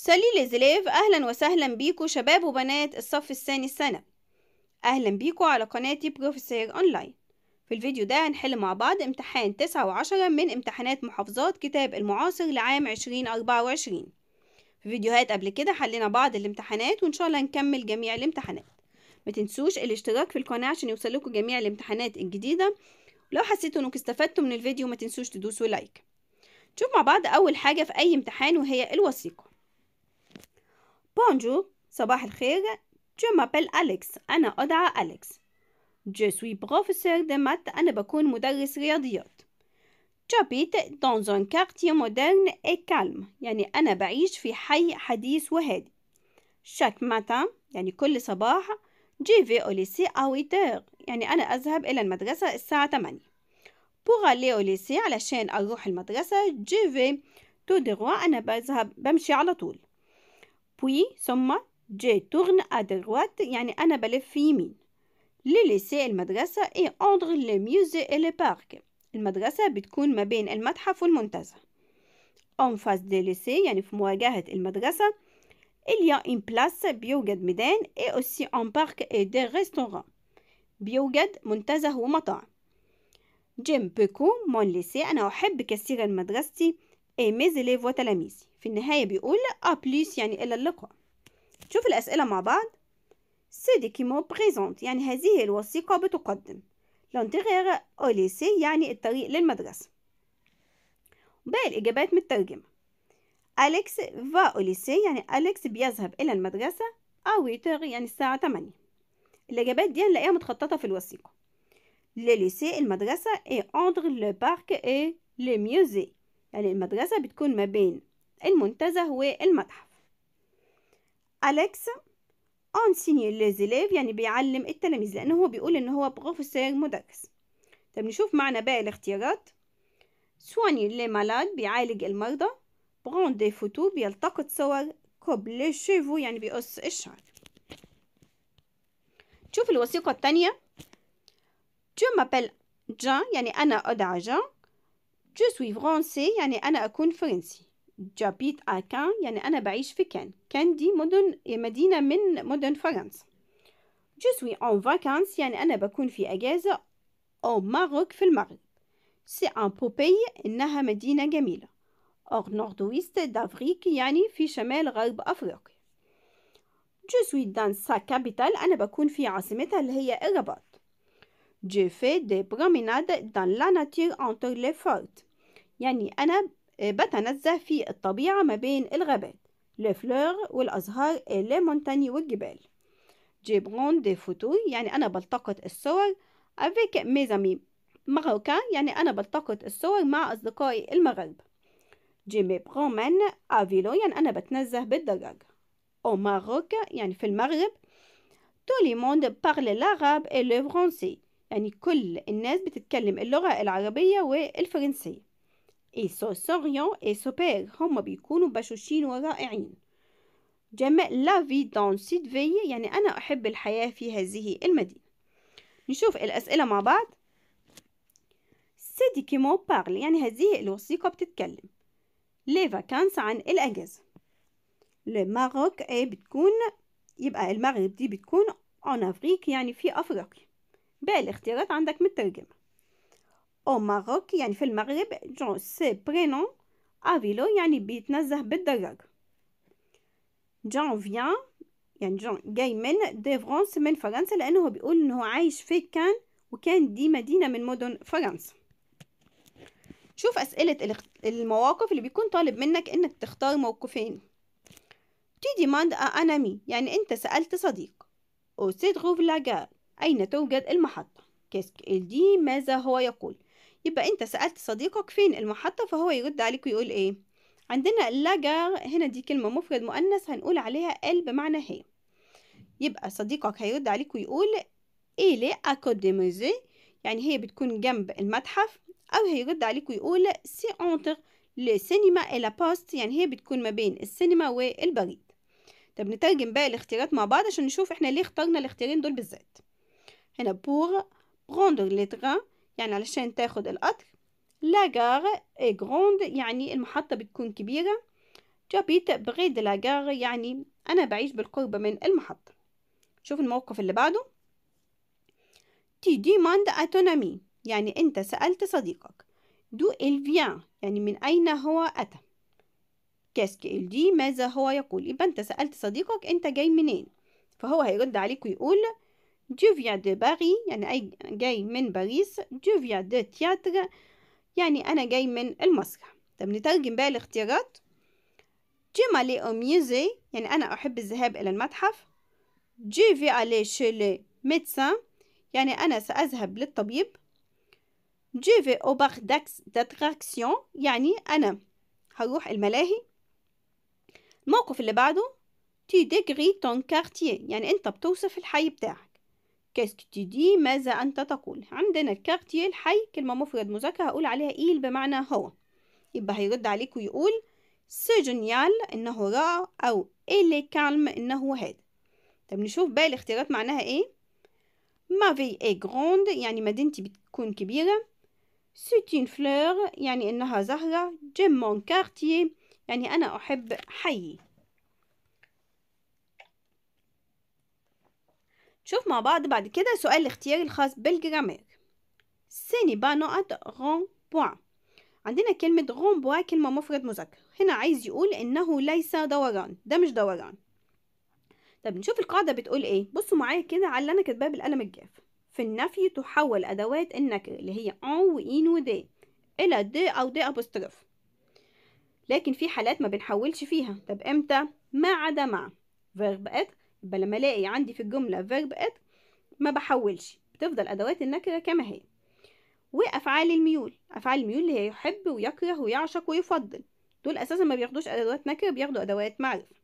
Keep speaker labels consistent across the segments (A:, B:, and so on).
A: سالي لزليف أهلا وسهلا بيكو شباب وبنات الصف الثاني السنة أهلا بيكو على قناتي بروفيسير أونلاين في الفيديو ده هنحل مع بعض امتحان تسعة وعشرة من امتحانات محافظات كتاب المعاصر لعام عشرين أربعة وعشرين في فيديوهات قبل كده حلينا بعض الامتحانات وإن شاء الله هنكمل جميع الامتحانات ما تنسوش الاشتراك في القناة عشان يوصلكوا جميع الامتحانات الجديدة ولو حسيتوا انكم استفدتوا من الفيديو ما تنسوش تدوسوا لايك نشوف مع بعض أول حاجة في أي امتحان وهي الوثيقة بونجو صباح الخير. جو m'appelle أليكس أنا أدعى أليكس. جو سوي بروفيسور دي مات أنا بكون مدرس رياضيات. جابيت دون زون كارتي مودرن اي كالم يعني أنا بعيش في حي حديث وهادي. شاك ماتا يعني كل صباح جي في au lycée à يعني أنا أذهب إلى المدرسة الساعة 8. Pour aller au lycée علشان أروح المدرسة جي في تو دي أنا بذهب بمشي على طول. بوي ثم جي تورن ادروات يعني أنا بلف يمين لليسي المدرسة اي entre لميوزي musée لبارك المدرسة بتكون ما بين المتحف والمنتزه اون فاس دي lycée يعني في مواجهة المدرسة il y a une place بيوجد ميدان اي اوسي ان بارك اي دي ريستوران بيوجد منتزه ومطاعم جيم بيكو مون ليسي أنا أحب كثيرا مدرستي اي mes élèves وتلاميذي في النهاية بيقول ا بليس يعني إلى اللقاء شوف الأسئلة مع بعض سي كيمو بريزونت يعني هذه الوثيقة بتقدم لونتيغيغ أوليسي يعني الطريق للمدرسة باقي الإجابات مترجمة أليكس فا أوليسي يعني أليكس بيذهب إلى المدرسة أويتر يعني الساعة 8 الإجابات دي هنلاقيها متخططة في الوثيقة لليسي المدرسة اي أندر لو بارك اي لي ميوزي يعني المدرسة بتكون ما بين المنتزه والمتحف أليكس أنسيني ليزيليف يعني بيعلم التلاميذ لأن هو بيقول إن هو بروفيسور مدرس طب نشوف معنا باقي الاختيارات سواني لي مالاد بيعالج المرضى برون دي فوتو بيلتقط صور كوب لي شيفو يعني بيقص الشعر شوف الوثيقة التانية جو مابيل جان يعني أنا أدعى جان جو سوي فرونسي يعني أنا أكون فرنسي جابيت أكان يعني أنا بعيش في كان كان دي مدن مدينة من مدن فرنسا جسوي اون فاكانس يعني أنا بكون في أجازة أو ماروك في المغرب سي ان بوبي إنها مدينة جميلة أور نوردويست دافريك يعني في شمال غرب أفريقيا جو دان سا كابيتال أنا بكون في عاصمتها اللي هي الرباط Je fais des promenades dans la nature entre les forts. يعني أنا آه، بتنزه في الطبيعة ما بين الغابات لفلور والأزهار مونتاني آه، والجبال جي برون دي فوتو يعني أنا بلتقط الصور افيك ميزامي ماروكان يعني أنا بلتقط الصور مع أصدقائي المغرب جي مي برومان أفيلو يعني أنا بتنزه بالدراجة أو ماروك يعني في المغرب تو لي موند بارلي لو فرونسي يعني كل الناس بتتكلم اللغة العربية والفرنسية اي السوبير هما بيكونوا بشوشين ورائعين جمع لا في دون سيد في يعني أنا أحب الحياة في هذه المدينة نشوف الأسئلة مع بعض سي كيمو بارل يعني هذه الوثيقة بتتكلم لي فاكانس عن الأجازة المغرب بتكون يبقى المغرب دي بتكون اون افريك يعني في افريقيا باقي الاختيارات عندك مترجمه أو ماروك يعني في المغرب جون سي برينون أفيلو يعني بيتنزه بالدراجة جون فيان يعني جون جاي من دي فرانس من فرنسا لأنه بيقول إنه عايش في كان وكان دي مدينة من مدن فرنسا شوف أسئلة المواقف اللي بيكون طالب منك إنك تختار موقفين تي ديماند أن أمي يعني أنت سألت صديق أو تروف لاجار أين توجد المحطة كيسك دي ماذا هو يقول يبقى أنت سألت صديقك فين المحطة فهو يرد عليك ويقول إيه عندنا لاجار هنا دي كلمة مفرد مؤنث هنقول عليها ال بمعنى هي يبقى صديقك هيرد عليك ويقول إيه لي أكاديميزي يعني هي بتكون جنب المتحف أو هيرد عليك ويقول سي أونتر لسينما إلا بوست يعني هي بتكون ما بين السينما والبريد طب نترجم بقى الاختيارات مع بعض عشان نشوف احنا ليه اخترنا الاختيارين دول بالذات هنا بور بروندر لتران يعني علشان تاخد القطر لا اي غروند يعني المحطة بتكون كبيرة جابيت بغي لا غار يعني أنا بعيش بالقرب من المحطة شوف الموقف اللي بعده تي دي ماند أتونامي يعني أنت سألت صديقك دو فيان يعني من أين هو أتى كاسك ال دي ماذا هو يقول يبقى أنت سألت صديقك أنت جاي منين فهو هيرد عليك ويقول Je viens de Paris يعني أي جاي من باريس Je viens de théâtre يعني أنا جاي من المسرح طب نترجم بقى الاختيارات Je مالي au musée يعني أنا أحب الذهاب إلى المتحف vais aller chez le médecin يعني أنا سأذهب للطبيب Je vais au parc d'attraction يعني أنا هروح الملاهي الموقف اللي بعده تي ديجري تون كارتيه يعني أنت بتوصف الحي بتاعك Qu'est-ce ماذا أنت تقول عندنا الكارتيه الحي كلمة مفرد مذكر هقول عليها إيل بمعنى هو يبقى هيرد عليك ويقول سي جونيال إنه رائع أو إلي إيه كالم إنه هادئ طب نشوف باقي الاختيارات معناها إيه ما في إي جروند يعني مدينتي بتكون كبيرة سيتين فلور يعني إنها زهرة جيم مون كارتيه يعني أنا أحب حيي شوف مع بعض بعد كده سؤال الاختياري الخاص بالجرامير سيني با نقط غون بوان عندنا كلمة غون بوا كلمة مفرد مذكر هنا عايز يقول إنه ليس دوران ده مش دوران طب نشوف القاعدة بتقول إيه بصوا معايا كده على اللي أنا كاتباه بالقلم الجاف في النفي تحول أدوات النكر اللي هي أون وإين ودي إلى دي أو دي أبوستروف لكن في حالات ما بنحولش فيها طب إمتى ما عدا مع فيرب ات يبقى لما الاقي عندي في الجملة فيرب ات ما بحولش بتفضل أدوات النكرة كما هي وأفعال الميول أفعال الميول اللي هي يحب ويكره ويعشق ويفضل دول أساسا ما بياخدوش أدوات نكرة بياخدوا أدوات معرفة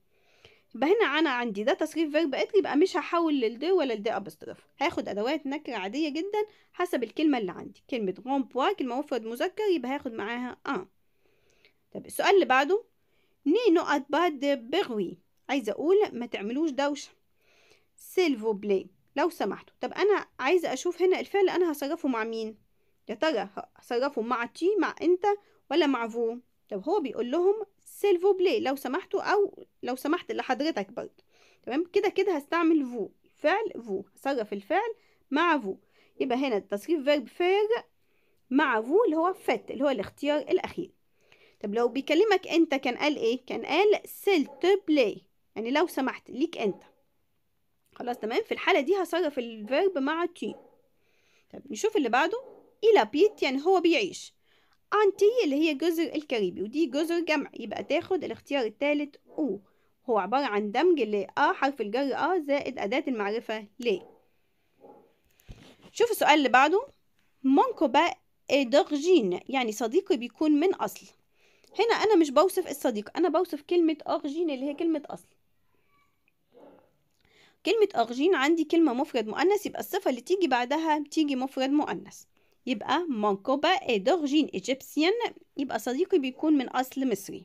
A: يبقى هنا أنا عندي ده تصريف فيرب ات يبقى مش هحول للد ولا لد أبسترف هاخد أدوات نكرة عادية جدا حسب الكلمة اللي عندي كلمة بوا كلمة مفرد مذكر يبقى هاخد معاها آه طب السؤال اللي بعده ني نقط بعد بغوي عايزه اقول ما تعملوش دوشه سيلفو بلاي لو سمحتوا طب انا عايزه اشوف هنا الفعل انا هصرفه مع مين يا ترى هصرفه مع تي مع انت ولا مع فو طب هو بيقول لهم سيلفو بلاي لو سمحتوا او لو سمحت لحضرتك برضه تمام كده كده هستعمل فو فعل فو هصرف الفعل مع فو يبقى هنا التصريف فيرب فير مع فو اللي هو فت اللي هو الاختيار الاخير طب لو بيكلمك انت كان قال ايه كان قال سيلت بلاي يعني لو سمحت ليك انت خلاص تمام في الحالة دي هصرف الفيرب مع تي طب نشوف اللي بعده إلى بيت يعني هو بيعيش أنتي اللي هي جزر الكاريبي ودي جزر جمع يبقى تاخد الاختيار الثالث أو هو عبارة عن دمج ل آ حرف الجر آ زائد أداة المعرفة ل شوف السؤال اللي بعده مونكوبا إدرجين يعني صديقي بيكون من أصل هنا أنا مش بوصف الصديق أنا بوصف كلمة اغجين اللي هي كلمة أصل كلمة أغجين عندي كلمة مفرد مؤنث يبقى الصفة اللي تيجي بعدها تيجي مفرد مؤنث يبقى مانكوبا اي دوغجين ايجيبسيان يبقى صديقي بيكون من أصل مصري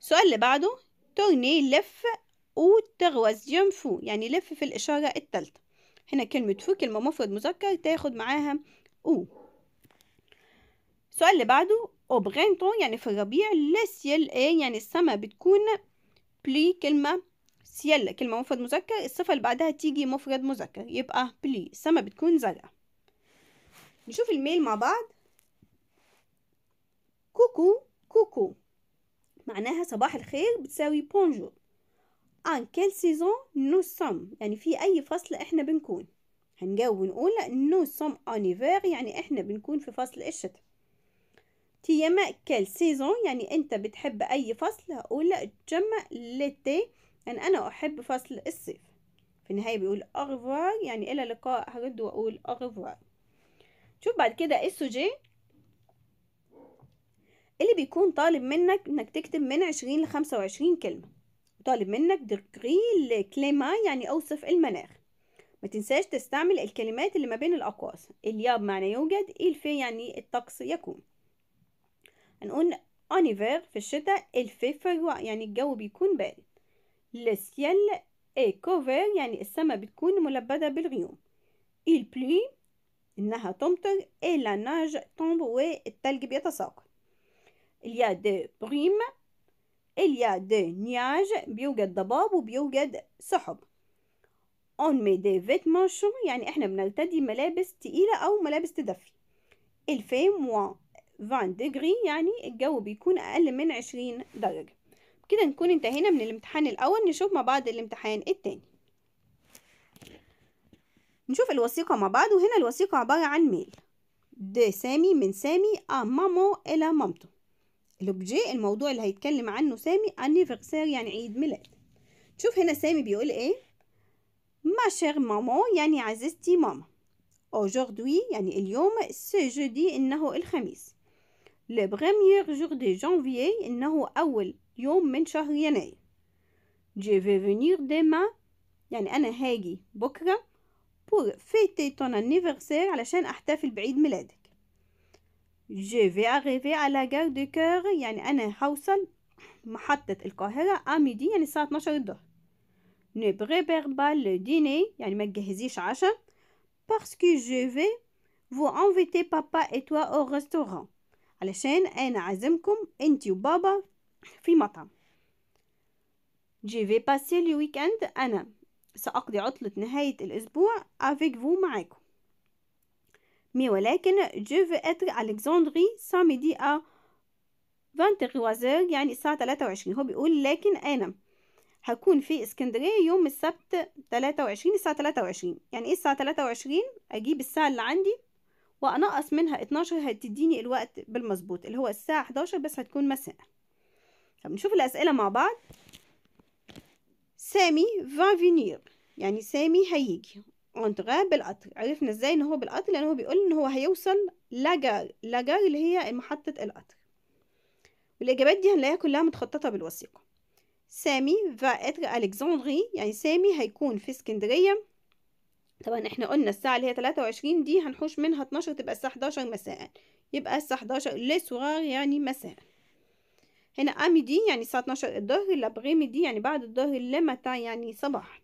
A: السؤال اللي بعده تورني لف او تغوز جنفو يعني لف في الإشارة التالتة هنا كلمة فو كلمة مفرد مذكر تاخد معاها او السؤال اللي بعده او برينتون يعني في الربيع لسيل اي يعني السما بتكون بلي كلمة سيلا كلمة مفرد مذكر الصفة اللي بعدها تيجي مفرد مذكر يبقى بلي السما بتكون زرقاء نشوف الميل مع بعض كوكو كوكو معناها صباح الخير بتساوي بونجور ان كيل سيزون نو سوم يعني في اي فصل احنا بنكون هنجاوب ونقول نو سوم انيفير يعني احنا بنكون في فصل الشتاء تيما كيل سيزون يعني انت بتحب اي فصل هقول جم ليتي أن أنا أحب فصل الصيف في النهاية بيقول أغفوار يعني إلى اللقاء هرد وأقول أغفوار شوف بعد كده إيه السوجي اللي بيكون طالب منك إنك تكتب من عشرين لخمسة وعشرين كلمة وطالب منك دقيل كليما يعني أوصف المناخ ما تنساش تستعمل الكلمات اللي ما بين الأقواس الياب معنى يوجد الفي يعني الطقس يكون هنقول أنيفير في الشتاء الفي يعني الجو بيكون بارد لسيال اي كوفر يعني السماء بتكون ملبدة بالغيوم il pluie إنها تمطر et la neige tombe والتلج بيتساقط il y a إليا brumes il y a nuages بيوجد ضباب وبيوجد سحب on met des vêtements chauds يعني احنا بنرتدي ملابس تقيلة أو ملابس تدفي il fait moins 20 degrés يعني الجو بيكون أقل من 20 درجة كده نكون انتهينا من الامتحان الأول نشوف مع بعض الامتحان التاني نشوف الوثيقة مع بعض وهنا الوثيقة عبارة عن ميل د سامي من سامي أ مامو إلى مامتو الأوبجي الموضوع اللي هيتكلم عنه سامي أنيفرسير يعني عيد ميلاد شوف هنا سامي بيقول إيه ما شير مامو يعني عزيزتي ماما اوجوردوي يعني اليوم سي جودي إنه الخميس لو جور دي جانفيي إنه أول يوم من شهر يناير جي في فينير ديما يعني أنا هاجي بكرة بور فيتي تون انيفرسير علشان أحتفل بعيد ميلادك جي في أغيفي على جار دو كور يعني أنا هوصل محطة القاهرة أميدي يعني الساعة 12 الظهر ne prépare pas le dîner يعني ما تجهزيش عشاء parce que je vais vous inviter papa et toi au restaurant علشان انا عازمكم انت وبابا في مطعم جي في باسي لي ويكند أنا سأقضي عطلة نهاية الأسبوع افيك فو معاكم مي ولكن جو في اتر ألكسندري ساميدي أ 23 يعني الساعة 23 هو بيقول لكن أنا هكون في اسكندرية يوم السبت 23 الساعة 23 يعني ايه الساعة 23 اجيب الساعة اللي عندي وانقص منها 12 هتديني الوقت بالمظبوط اللي هو الساعة 11 بس هتكون مساء طب نشوف الأسئلة مع بعض سامي فان فينير يعني سامي هيجي en بالقطر عرفنا ازاي ان هو بالقطر لان هو بيقول ان هو هيوصل لاجار لاجار اللي هي محطة القطر والإجابات دي هنلاقيها كلها متخططة بالوثيقة سامي فا اتر ألكسندري يعني سامي هيكون في اسكندرية طبعا احنا قلنا الساعة اللي هي تلاتة وعشرين دي هنحوش منها اتناشر تبقى الساعة حداشر مساء يبقى الساعة حداشر لسوار يعني مساء هنا أميدي دي يعني الساعة 12 الظهر لابغيمي دي يعني بعد الظهر لمتا يعني صباح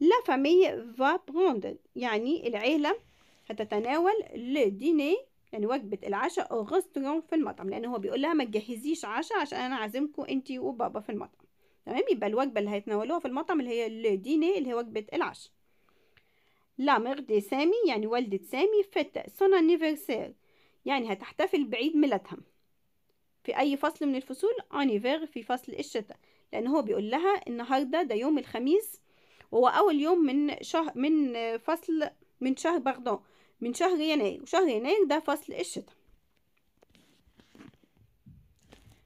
A: لا فامي فا بروند يعني العيلة هتتناول لديني يعني وجبة العشاء أو غسترون في المطعم لأن هو بيقول لها ما تجهزيش عشاء عشان أنا عازمكم أنتي وبابا في المطعم تمام يبقى الوجبة اللي هيتناولوها في المطعم اللي هي الديني اللي هي وجبة العشاء لا ميغ دي سامي يعني والدة سامي فت سون انيفرسير يعني هتحتفل بعيد ميلادها في أي فصل من الفصول en في فصل الشتاء لأن هو بيقول لها النهاردة ده يوم الخميس وهو أول يوم من شهر من فصل من شهر باردون من شهر يناير وشهر يناير ده فصل الشتاء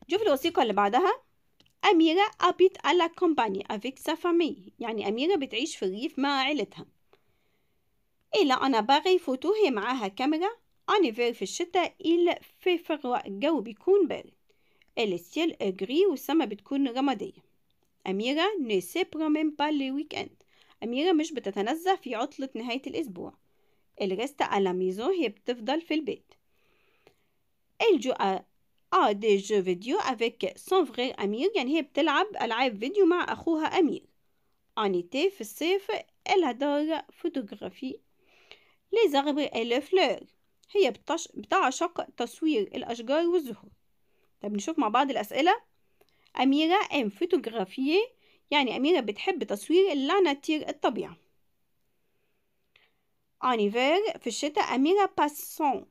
A: شوف الوثيقة اللي بعدها أميرة أبيت على كومباني أفيك سا فامي يعني أميرة بتعيش في الريف مع عيلتها إلا أنا باغي فوتوهي معاها كاميرا En hiver في الشتاء il fait froid الجو بيكون بارد le ciel est gris والسما بتكون رمادية أميرة ne se promène pas le weekend أميرة مش بتتنزه في عطلة نهاية الأسبوع الريست على ميزون هي بتفضل في البيت elle joue à, à des jeux vidéo avec son frère أمير يعني هي بتلعب ألعاب فيديو مع أخوها أمير en été في الصيف elle adore photographie les arbres et les fleurs هي بتعشق تصوير الأشجار والزهور طب نشوف مع بعض الأسئلة أميرة أم فوتوغرافية يعني أميرة بتحب تصوير اللاناتير الطبيعة انيفير في الشتاء أميرة باسون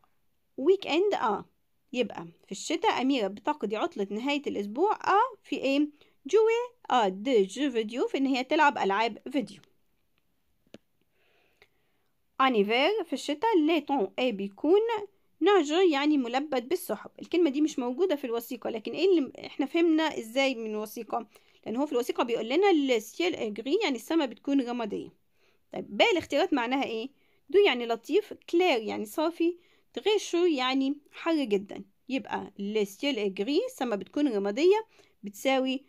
A: ويك اند أ يبقى في الشتاء أميرة بتقضي عطلة نهاية الأسبوع أ آه، في إيه؟ جوي أ دي جو فيديو في إن هي تلعب ألعاب فيديو انيفير في الشتاء لي طون اي بيكون ناجو يعني ملبد بالسحب الكلمة دي مش موجودة في الوثيقة لكن ايه اللي احنا فهمنا ازاي من الوثيقة لان هو في الوثيقة بيقول لنا السيل اجري يعني السماء بتكون رمادية طيب باقي الاختيارات معناها ايه دو يعني لطيف كلير يعني صافي شو يعني حر جدا يبقى السيل اجري السماء بتكون رمادية بتساوي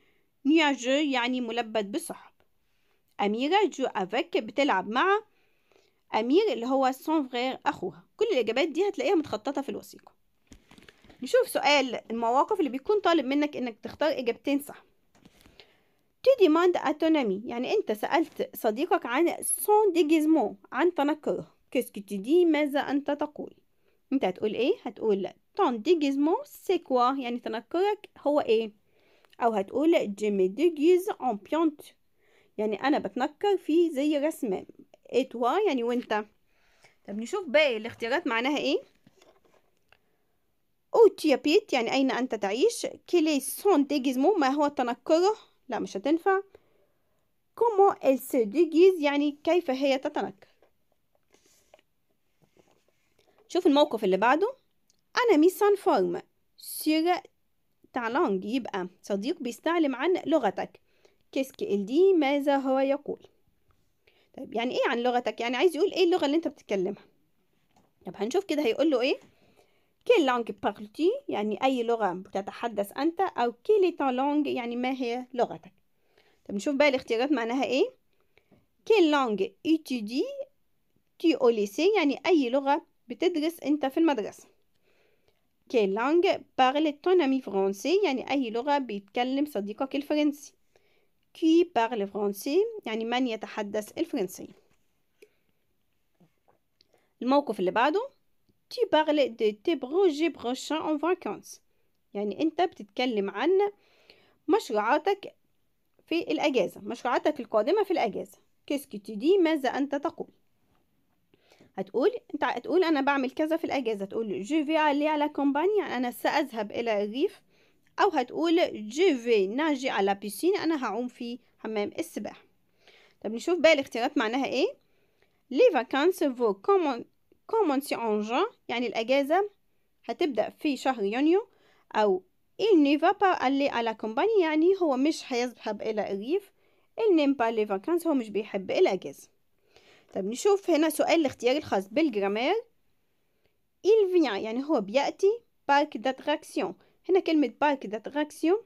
A: نياجر يعني ملبد بالسحب أميرة جو أفك بتلعب مع أمير اللي هو سون فغير أخوها كل الإجابات دي هتلاقيها متخططة في الوثيقة نشوف سؤال المواقف اللي بيكون طالب منك إنك تختار إجابتين صح تو ديماند أتونامي يعني أنت سألت صديقك عن سون ديجيزمون عن تنكره كيسكو دي ماذا أنت تقول أنت هتقول إيه هتقول تون ديجيزمون سي كوا يعني تنكرك هو إيه أو هتقول جيمي ديجيز أون بيونت يعني أنا بتنكر في زي رسمة اتوا إيه، يعني وانت طب نشوف باقي الاختيارات معناها ايه او بيت يعني اين انت تعيش كيلي إيه سون ديجيزمو ما هو تنكره لا مش هتنفع كومو ال سو ديجيز يعني كيف هي تتنكر شوف الموقف اللي بعده انا مي سان فورم سير تالونج يبقى صديق بيستعلم عن لغتك كيسكي ال دي ماذا هو يقول طيب يعني ايه عن لغتك يعني عايز يقول ايه اللغه اللي انت بتتكلمها طب هنشوف كده هيقول له ايه كيل لانج بارلتي يعني اي لغه بتتحدث انت او كيلي لانج يعني ما هي لغتك طب نشوف بقى الاختيارات معناها ايه كيل لانج اتيدي تي او ليسي يعني اي لغه بتدرس انت في المدرسه كيل لانج بارلي تون امي فرونسي يعني اي لغه بيتكلم صديقك الفرنسي qui parle français يعني من يتحدث الفرنسية الموقف اللي بعده تي بارل دي تي بروجي بروشان اون فاكونس يعني انت بتتكلم عن مشروعاتك في الأجازة مشروعاتك القادمة في الأجازة كيسكي دي ماذا أنت تقول هتقول انت هتقول انا بعمل كذا في الاجازه تقول جو في الي على كومباني يعني انا ساذهب الى الريف أو هتقول جي في ناجي على بيسين أنا هعوم في حمام السباحة طب نشوف بقى الاختيارات معناها إيه لي فاكانس فو كومون كومونسي أون جان يعني الأجازة هتبدأ في شهر يونيو أو إل نيفا با ألي على كومباني يعني هو مش هيذهب إلى الريف إل نيم با لي فاكانس هو مش بيحب الأجازة طب نشوف هنا سؤال الاختيار الخاص بالجرامير إل vient يعني هو بيأتي بارك داتراكسيون هنا كلمة ذات داتغاكسيون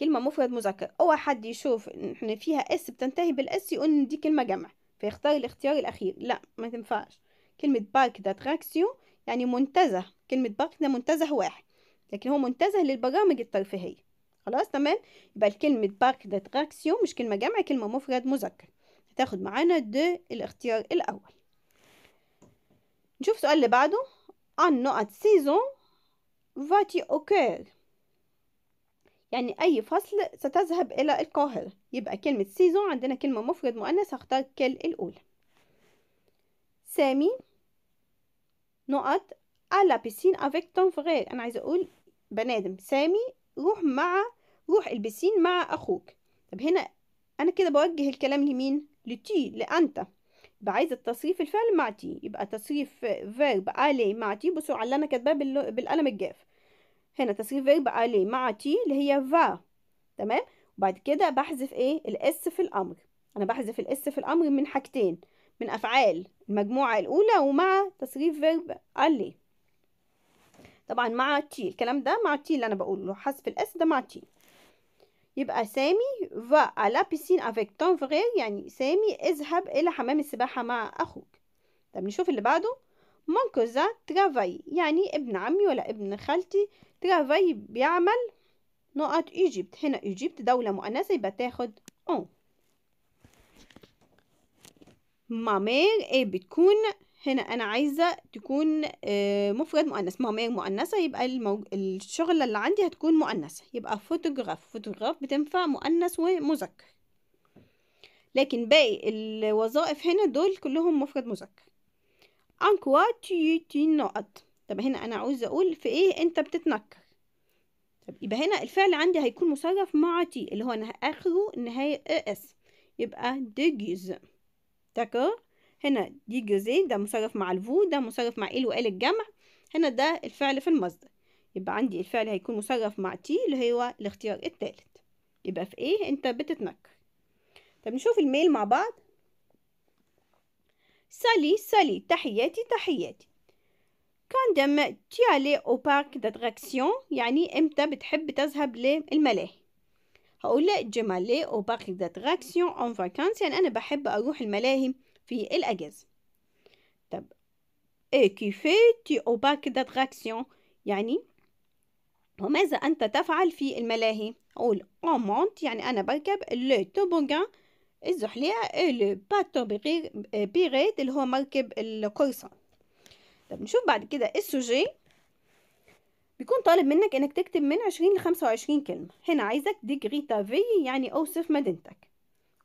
A: كلمة مفرد مذكر أوعى حد يشوف إن فيها اس بتنتهي بالاس يقول إن دي كلمة جمع فيختار الاختيار الأخير لا ما تنفعش كلمة ذات داتغاكسيون يعني منتزه كلمة بارك ده منتزه واحد لكن هو منتزه للبرامج الترفيهية خلاص تمام يبقى كلمة ذات داتغاكسيون مش كلمة جمع كلمة مفرد مذكر هتاخد معانا د الاختيار الأول نشوف السؤال اللي بعده عن نقط سيزون فاتي أوكير يعني أي فصل ستذهب إلى القاهرة يبقى كلمة سيزون عندنا كلمة مفرد مؤنث هختار كل الأولى سامي نقط على بيسين افيك تون فغير أنا عايزة أقول بنادم سامي روح مع روح البسين مع أخوك طب هنا أنا كده بوجه الكلام لمين؟ لتي لأنت يبقى عايزة تصريف الفعل مع تي يبقى تصريف فيرب علي مع تي بصوا على اللي أنا كاتباه بالقلم الجاف هنا تصريف فيرب بقى مع تي اللي هي فا تمام وبعد كده بحذف ايه الاس في الامر انا بحذف الاس في الامر من حاجتين من افعال المجموعه الاولى ومع تصريف فيرب عليه طبعا مع تي الكلام ده مع تي اللي انا بقوله حذف الاس ده مع تي يبقى سامي فا على بيسين افيك تون فغير يعني سامي اذهب الى حمام السباحه مع اخوك طب نشوف اللي بعده مون كوزان ترافاي يعني ابن عمي ولا ابن خالتي ترافاي بيعمل نقط إيجيبت هنا إيجيبت دولة مؤنثة يبقى تاخد أون مامير إيه بتكون هنا أنا عايزة تكون آه، مفرد مؤنث مامير مؤنثة يبقى المو... الشغلة اللي عندي هتكون مؤنثة يبقى فوتوغراف فوتوغراف بتنفع مؤنث ومذكر لكن باقي الوظائف هنا دول كلهم مفرد مذكر نقط طب هنا انا عاوز اقول في ايه انت بتتنكر طب يبقى هنا الفعل عندي هيكون مصرف مع تي اللي هو انا اخره النهايه إيه اس يبقى ديجز تكرر هنا ديجيزي إيه؟ ده مصرف مع الفو ده مصرف مع ال وال الجمع هنا ده الفعل في المصدر يبقى عندي الفعل هيكون مصرف مع تي اللي هو الاختيار الثالث يبقى في ايه انت بتتنكر طب نشوف الميل مع بعض سالي سالي تحياتي تحياتي دم تيالي أو بارك داتراكسيون يعني إمتى بتحب تذهب للملاهي هقول لك جمالي أو بارك داتراكسيون أون فاكانس يعني أنا بحب أروح الملاهي في الأجازة طب إيه تي أو بارك داتراكسيون يعني وماذا أنت تفعل في الملاهي؟ أقول مونت يعني أنا بركب لو توبوغان الزحلية لو باتو بيغيت اللي هو مركب القرصان طب نشوف بعد كده السوجي بيكون طالب منك انك تكتب من عشرين لخمسة وعشرين كلمة هنا عايزك ديجري تافي يعني اوصف مدينتك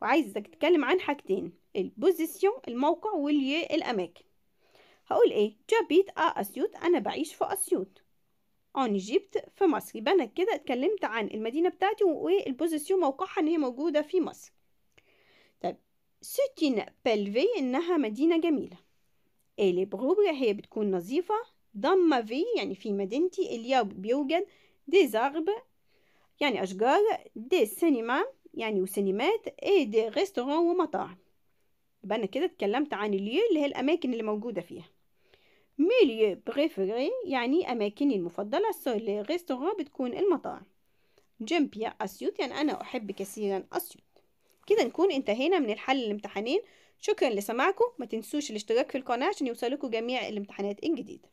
A: وعايزك تتكلم عن حاجتين البوزيسيون الموقع واللي الاماكن هقول ايه جابيت ا اسيوت انا بعيش في اسيوت اون جبت في مصر يبقى انا كده اتكلمت عن المدينه بتاعتي والبوزيسيون موقعها ان هي موجوده في مصر ستين بلفي إنها مدينة جميلة البروبريا هي بتكون نظيفة ضم في يعني في مدينتي اليوم بيوجد دي زارب يعني أشجار دي سينما يعني وسينمات ايه دي ريستوران ومطاعم يبقى أنا كده اتكلمت عن اليو اللي هي الأماكن اللي موجودة فيها ميليو بريفري يعني أماكني المفضلة سو لي ريستوران بتكون المطاعم جيمبيا أسيوت يعني أنا أحب كثيرا أسيوت كده نكون انتهينا من الحل الامتحانين شكرا لسماعكم ما تنسوش الاشتراك في القناة عشان يوصلكوا جميع الامتحانات الجديدة